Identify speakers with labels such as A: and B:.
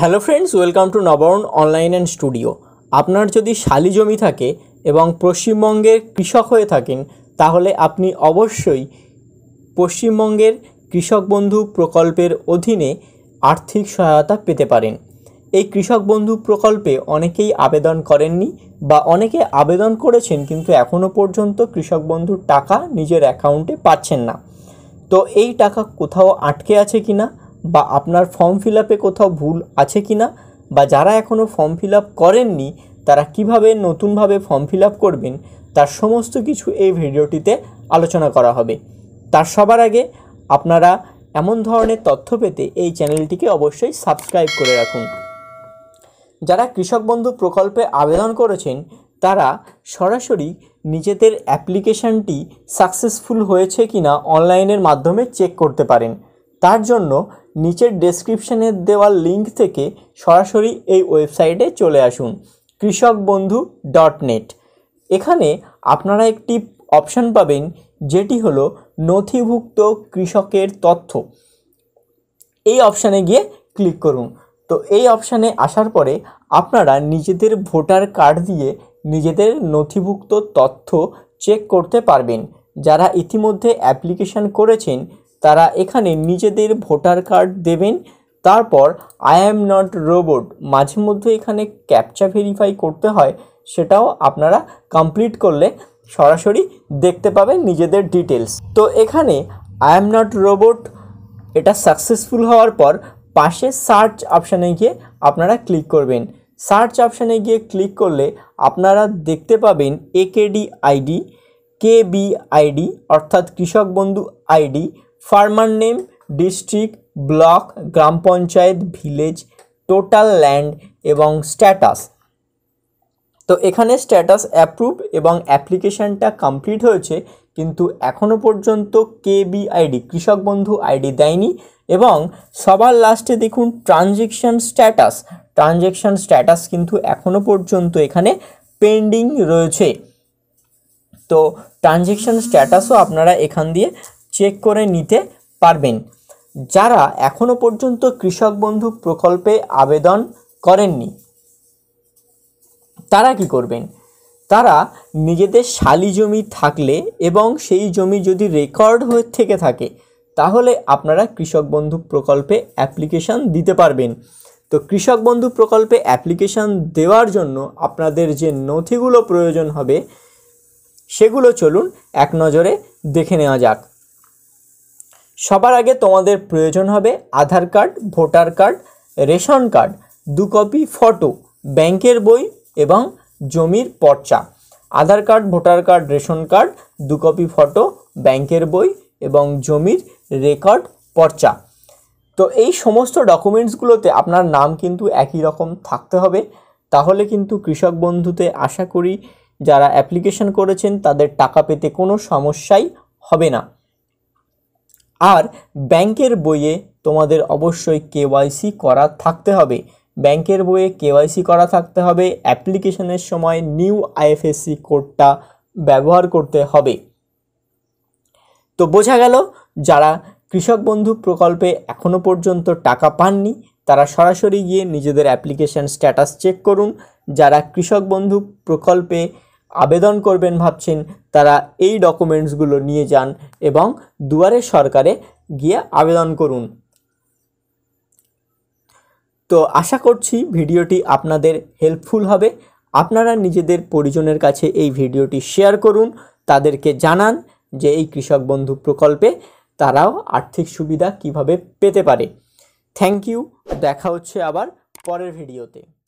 A: hello friends welcome to Nabaran online and studio আপনার যদি শালি জমি থাকে এবং পশ্চিমবঙ্গের কৃষক হয়ে থাকেন তাহলে আপনি অবশ্যই পশ্চিমবঙ্গের কৃষক বন্ধু প্রকল্পের অধীনে আর্থিক সহায়তা পেতে পারেন এই কৃষক বন্ধু প্রকল্পে অনেকেই আবেদন করেননি বা অনেকে আবেদন করেছেন কিন্তু এখনও পর্যন্ত কৃষক বন্ধুর টাকা নিজের অ্যাকাউন্টে পাচ্ছেন না তো এই টাকা কোথাও আটকে আছে কি না বা আপনার ফর্ম ফিল আপে কোথাও ভুল আছে কি না বা যারা এখনও ফর্ম ফিল আপ করেননি তারা কিভাবে নতুনভাবে ফর্ম ফিল আপ করবেন তার সমস্ত কিছু এই ভিডিওটিতে আলোচনা করা হবে তার সবার আগে আপনারা এমন ধরনের তথ্য পেতে এই চ্যানেলটিকে অবশ্যই সাবস্ক্রাইব করে রাখুন যারা কৃষক বন্ধু প্রকল্পে আবেদন করেছেন তারা সরাসরি নিজেদের অ্যাপ্লিকেশানটি সাকসেসফুল হয়েছে কিনা অনলাইনের মাধ্যমে চেক করতে পারেন তার জন্য নিচের ডেসক্রিপশানে দেওয়া লিঙ্ক থেকে সরাসরি এই ওয়েবসাইটে চলে আসুন কৃষক বন্ধু ডট নেট এখানে আপনারা একটি অপশান পাবেন যেটি হল নথিভুক্ত কৃষকের তথ্য এই অপশানে গিয়ে ক্লিক করুন তো এই অপশানে আসার পরে আপনারা নিজেদের ভোটার কার্ড দিয়ে নিজেদের নথিভুক্ত তথ্য চেক করতে পারবেন যারা ইতিমধ্যে অ্যাপ্লিকেশান করেছেন তারা এখানে নিজেদের ভোটার কার্ড দেবেন তারপর আই অ্যাম নট রোবট মাঝে মধ্যে এখানে ক্যাপচা ভেরিফাই করতে হয় সেটাও আপনারা কমপ্লিট করলে সরাসরি দেখতে পাবেন নিজেদের ডিটেলস তো এখানে আই অ্যাম নট রোবট এটা সাকসেসফুল হওয়ার পর পাশে সার্চ অপশানে গিয়ে আপনারা ক্লিক করবেন সার্চ অপশানে গিয়ে ক্লিক করলে আপনারা দেখতে পাবেন একেডি আইডি কেবি আইডি অর্থাৎ Krishak Bandhu ID farmer name district block গ্রাম পঞ্চায়েত ভিলেজ টোটাল ল্যান্ড এবং স্ট্যাটাস তো এখানে স্ট্যাটাস অ্যাপ্রুভ এবং অ্যাপ্লিকেশানটা কমপ্লিট হয়েছে কিন্তু এখনও পর্যন্ত কেবি আইডি কৃষক বন্ধু আইডি দেয়নি এবং সবার লাস্টে দেখুন ট্রানজেকশান স্ট্যাটাস ট্রানজেকশান স্ট্যাটাস কিন্তু এখনও পর্যন্ত এখানে পেন্ডিং রয়েছে তো ট্রানজেকশান স্ট্যাটাসও আপনারা এখান দিয়ে চেক করে নিতে পারবেন যারা এখনও পর্যন্ত কৃষক বন্ধু প্রকল্পে আবেদন করেননি তারা কি করবেন তারা নিজেদের শালি জমি থাকলে এবং সেই জমি যদি রেকর্ড হয়ে থেকে থাকে তাহলে আপনারা কৃষক বন্ধু প্রকল্পে অ্যাপ্লিকেশান দিতে পারবেন তো কৃষক বন্ধু প্রকল্পে অ্যাপ্লিকেশান দেওয়ার জন্য আপনাদের যে নথিগুলো প্রয়োজন হবে সেগুলো চলুন এক নজরে দেখে নেওয়া যাক সবার আগে তোমাদের প্রয়োজন হবে Aadhaar card voter card ration card দু কপি ফটো ব্যাংকের বই এবং জমির পর্চা Aadhaar card voter card ration card দু কপি ফটো ব্যাংকের বই এবং জমির রেকর্ড পর্চা তো এই সমস্ত ডকুমেন্টসগুলোতে আপনার নাম কিন্তু একই রকম থাকতে হবে তাহলে কিন্তু কৃষক বন্ধুতে আশা করি যারা অ্যাপ্লিকেশন করেছেন তাদের টাকা পেতে কোনো সমস্যাই হবে না আর ব্যাংকের বইয়ে তোমাদের অবশ্যই কেওয়াইসি করা থাকতে হবে ব্যাংকের বইয়ে কেওয়াইসি করা থাকতে হবে অ্যাপ্লিকেশনের সময় নিউ আইএফএসসি কোডটা ব্যবহার করতে হবে তো বোঝা গেল যারা কৃষক বন্ধু প্রকল্পে এখনও পর্যন্ত টাকা পাননি তারা সরাসরি গিয়ে নিজেদের অ্যাপ্লিকেশান স্ট্যাটাস চেক করুন যারা কৃষক বন্ধু প্রকল্পে আবেদন করবেন ভাবছেন তারা এই ডকুমেন্টসগুলো নিয়ে যান এবং দুয়ারে সরকারে গিয়ে আবেদন করুন তো আশা করছি ভিডিওটি আপনাদের হেল্পফুল হবে আপনারা নিজেদের পরিজনের কাছে এই ভিডিওটি শেয়ার করুন তাদেরকে জানান যে এই কৃষক বন্ধু প্রকল্পে তারাও আর্থিক সুবিধা কিভাবে পেতে পারে থ্যাংক ইউ দেখা হচ্ছে আবার পরের ভিডিওতে